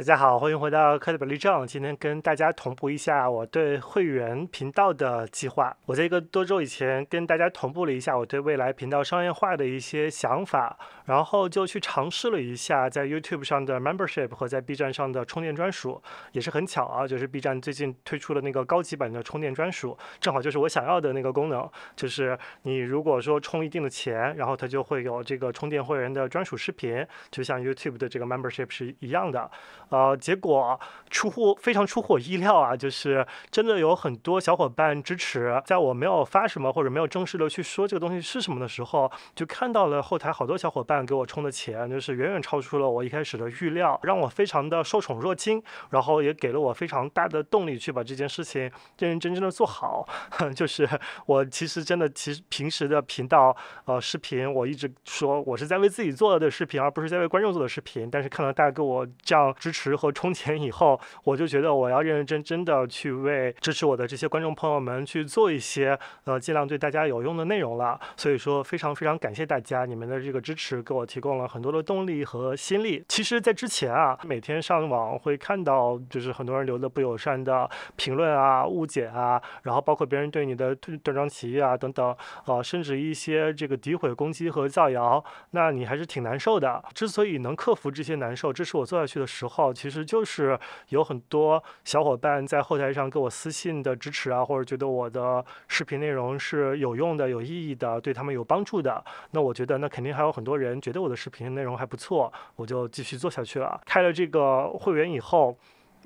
大家好，欢迎回到科技本立正。今天跟大家同步一下我对会员频道的计划。我在一个多周以前跟大家同步了一下我对未来频道商业化的一些想法，然后就去尝试了一下在 YouTube 上的 Membership 和在 B 站上的充电专属。也是很巧啊，就是 B 站最近推出了那个高级版的充电专属，正好就是我想要的那个功能，就是你如果说充一定的钱，然后它就会有这个充电会员的专属视频，就像 YouTube 的这个 Membership 是一样的。呃，结果出乎非常出乎我意料啊，就是真的有很多小伙伴支持，在我没有发什么或者没有正式的去说这个东西是什么的时候，就看到了后台好多小伙伴给我充的钱，就是远远超出了我一开始的预料，让我非常的受宠若惊，然后也给了我非常大的动力去把这件事情认认真真的做好。就是我其实真的，其实平时的频道呃视频，我一直说我是在为自己做的视频，而不是在为观众做的视频，但是看到大家给我这样支持。和充钱以后，我就觉得我要认认真真的去为支持我的这些观众朋友们去做一些呃尽量对大家有用的内容了。所以说非常非常感谢大家你们的这个支持，给我提供了很多的动力和心力。其实，在之前啊，每天上网会看到就是很多人留的不友善的评论啊、误解啊，然后包括别人对你的断章取义啊等等，呃，甚至一些这个诋毁攻击和造谣，那你还是挺难受的。之所以能克服这些难受，这是我做下去的时候。其实就是有很多小伙伴在后台上给我私信的支持啊，或者觉得我的视频内容是有用的、有意义的，对他们有帮助的。那我觉得，那肯定还有很多人觉得我的视频内容还不错，我就继续做下去了。开了这个会员以后。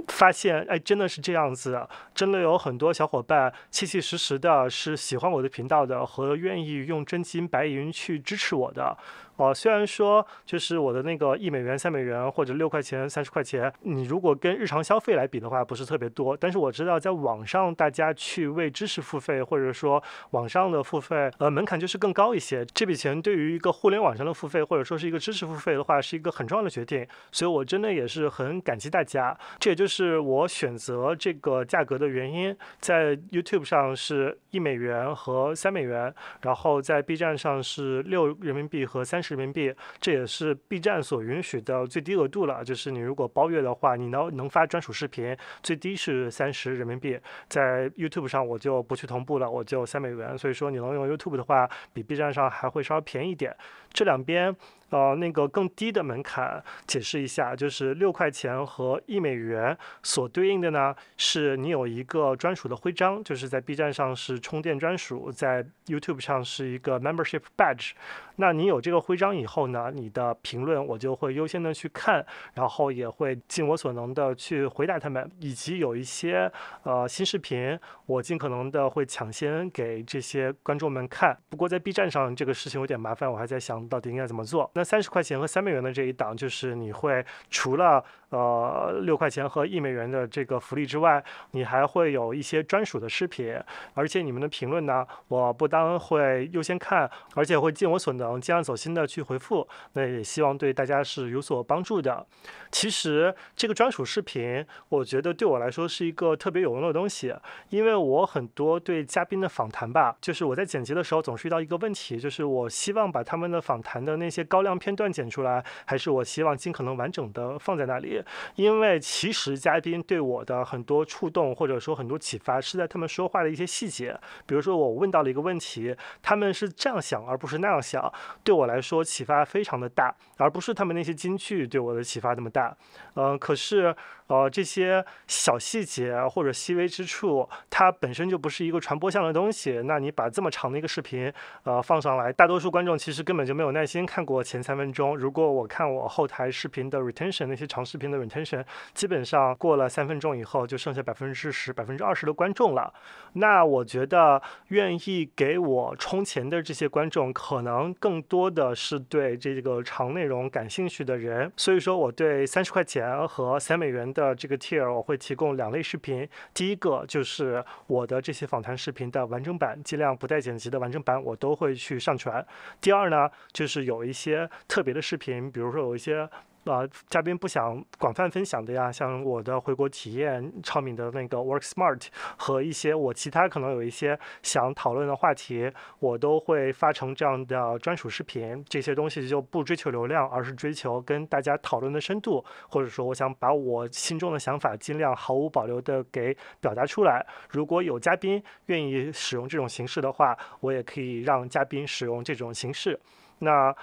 发现哎，真的是这样子，真的有很多小伙伴切切实实的是喜欢我的频道的和愿意用真金白银去支持我的。哦，虽然说就是我的那个一美元、三美元或者六块钱、三十块钱，你如果跟日常消费来比的话，不是特别多。但是我知道，在网上大家去为知识付费或者说网上的付费，呃，门槛就是更高一些。这笔钱对于一个互联网上的付费或者说是一个知识付费的话，是一个很重要的决定。所以，我真的也是很感激大家，这也就。就是我选择这个价格的原因，在 YouTube 上是一美元和三美元，然后在 B 站上是六人民币和三十人民币，这也是 B 站所允许的最低额度了。就是你如果包月的话，你能能发专属视频，最低是三十人民币。在 YouTube 上我就不去同步了，我就三美元。所以说，你能用 YouTube 的话，比 B 站上还会稍微便宜一点。这两边。呃，那个更低的门槛，解释一下，就是六块钱和一美元所对应的呢，是你有一个专属的徽章，就是在 B 站上是充电专属，在 YouTube 上是一个 Membership Badge。那你有这个徽章以后呢，你的评论我就会优先的去看，然后也会尽我所能的去回答他们，以及有一些呃新视频，我尽可能的会抢先给这些观众们看。不过在 B 站上这个事情有点麻烦，我还在想到底应该怎么做。那三十块钱和三美元的这一档，就是你会除了。呃，六块钱和一美元的这个福利之外，你还会有一些专属的视频，而且你们的评论呢，我不单会优先看，而且会尽我所能、尽量走心的去回复。那也希望对大家是有所帮助的。其实这个专属视频，我觉得对我来说是一个特别有用的东西，因为我很多对嘉宾的访谈吧，就是我在剪辑的时候总是遇到一个问题，就是我希望把他们的访谈的那些高亮片段剪出来，还是我希望尽可能完整的放在那里。因为其实嘉宾对我的很多触动，或者说很多启发，是在他们说话的一些细节。比如说我问到了一个问题，他们是这样想，而不是那样想，对我来说启发非常的大，而不是他们那些金句对我的启发那么大。嗯，可是呃这些小细节或者细微之处，它本身就不是一个传播性的东西。那你把这么长的一个视频呃放上来，大多数观众其实根本就没有耐心看过前三分钟。如果我看我后台视频的 retention 那些长视频的。Retention 基本上过了三分钟以后，就剩下百分之十、百分之二十的观众了。那我觉得愿意给我充钱的这些观众，可能更多的是对这个长内容感兴趣的人。所以说，我对三十块钱和三美元的这个 tier，我会提供两类视频。第一个就是我的这些访谈视频的完整版，尽量不带剪辑的完整版，我都会去上传。第二呢，就是有一些特别的视频，比如说有一些。呃，嘉宾不想广泛分享的呀，像我的回国体验、超敏的那个 Work Smart 和一些我其他可能有一些想讨论的话题，我都会发成这样的专属视频。这些东西就不追求流量，而是追求跟大家讨论的深度，或者说我想把我心中的想法尽量毫无保留的给表达出来。如果有嘉宾愿意使用这种形式的话，我也可以让嘉宾使用这种形式。那。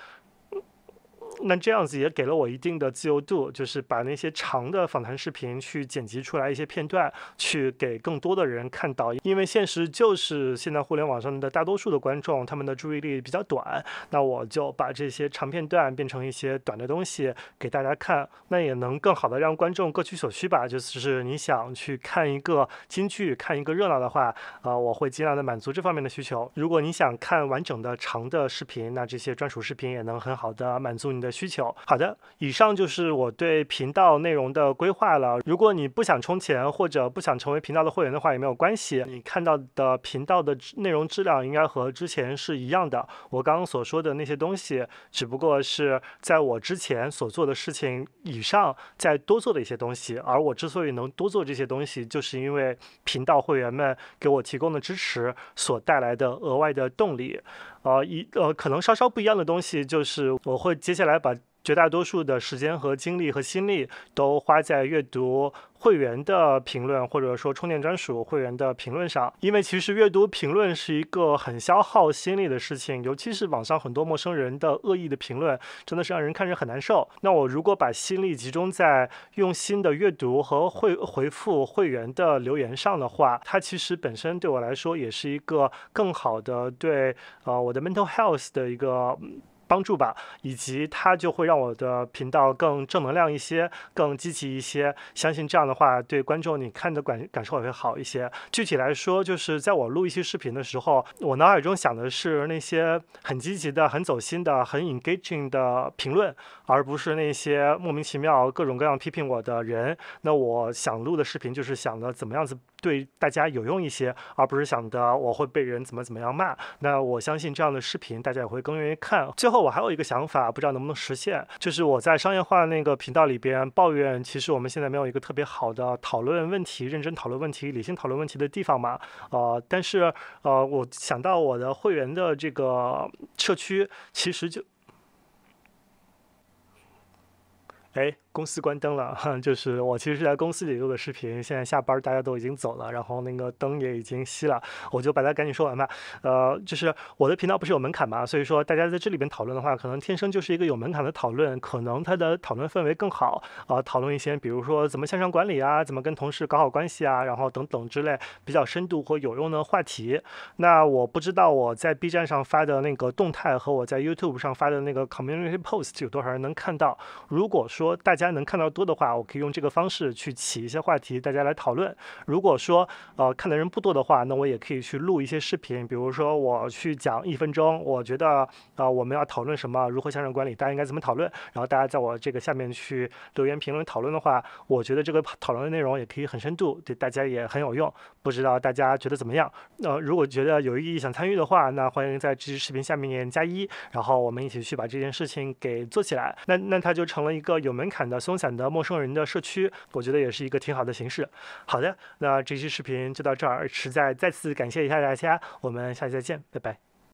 那这样子也给了我一定的自由度，就是把那些长的访谈视频去剪辑出来一些片段，去给更多的人看到。因为现实就是现在互联网上的大多数的观众，他们的注意力比较短。那我就把这些长片段变成一些短的东西给大家看，那也能更好的让观众各取所需吧。就是你想去看一个京剧、看一个热闹的话，啊，我会尽量的满足这方面的需求。如果你想看完整的长的视频，那这些专属视频也能很好的满足你的。需求好的，以上就是我对频道内容的规划了。如果你不想充钱或者不想成为频道的会员的话，也没有关系。你看到的频道的内容质量应该和之前是一样的。我刚刚所说的那些东西，只不过是在我之前所做的事情以上再多做的一些东西。而我之所以能多做这些东西，就是因为频道会员们给我提供的支持所带来的额外的动力。啊，一呃，可能稍稍不一样的东西就是我会接下来。把绝大多数的时间和精力和心力都花在阅读会员的评论，或者说充电专属会员的评论上，因为其实阅读评论是一个很消耗心力的事情，尤其是网上很多陌生人的恶意的评论，真的是让人看着很难受。那我如果把心力集中在用心的阅读和会回复会员的留言上的话，它其实本身对我来说也是一个更好的对呃我的 mental health 的一个。帮助吧，以及它就会让我的频道更正能量一些，更积极一些。相信这样的话，对观众你看的感感受也会好一些。具体来说，就是在我录一些视频的时候，我脑海中想的是那些很积极的、很走心的、很 engaging 的评论，而不是那些莫名其妙、各种各样批评我的人。那我想录的视频，就是想着怎么样子。对大家有用一些，而不是想着我会被人怎么怎么样骂。那我相信这样的视频大家也会更愿意看。最后，我还有一个想法，不知道能不能实现，就是我在商业化那个频道里边抱怨，其实我们现在没有一个特别好的讨论问题、认真讨论问题、理性讨论问题的地方嘛？呃，但是呃，我想到我的会员的这个社区，其实就，哎。公司关灯了，就是我其实是在公司里录的视频，现在下班大家都已经走了，然后那个灯也已经熄了，我就把它赶紧说完吧。呃，就是我的频道不是有门槛嘛，所以说大家在这里边讨论的话，可能天生就是一个有门槛的讨论，可能它的讨论氛围更好。啊，讨论一些比如说怎么向上管理啊，怎么跟同事搞好关系啊，然后等等之类比较深度或有用的话题。那我不知道我在 B 站上发的那个动态和我在 YouTube 上发的那个 Community Post 有多少人能看到。如果说大家大家能看到多的话，我可以用这个方式去起一些话题，大家来讨论。如果说呃看的人不多的话，那我也可以去录一些视频，比如说我去讲一分钟，我觉得啊我们要讨论什么，如何向上管理，大家应该怎么讨论。然后大家在我这个下面去留言评论讨论的话，我觉得这个讨论的内容也可以很深度，对大家也很有用。不知道大家觉得怎么样？那如果觉得有意义想参与的话，那欢迎在这期视频下面加一，然后我们一起去把这件事情给做起来。那那它就成了一个有门槛。的松散的陌生人的社区，我觉得也是一个挺好的形式。好的，那这期视频就到这儿，实在再次感谢一下大家，我们下期再见，拜拜。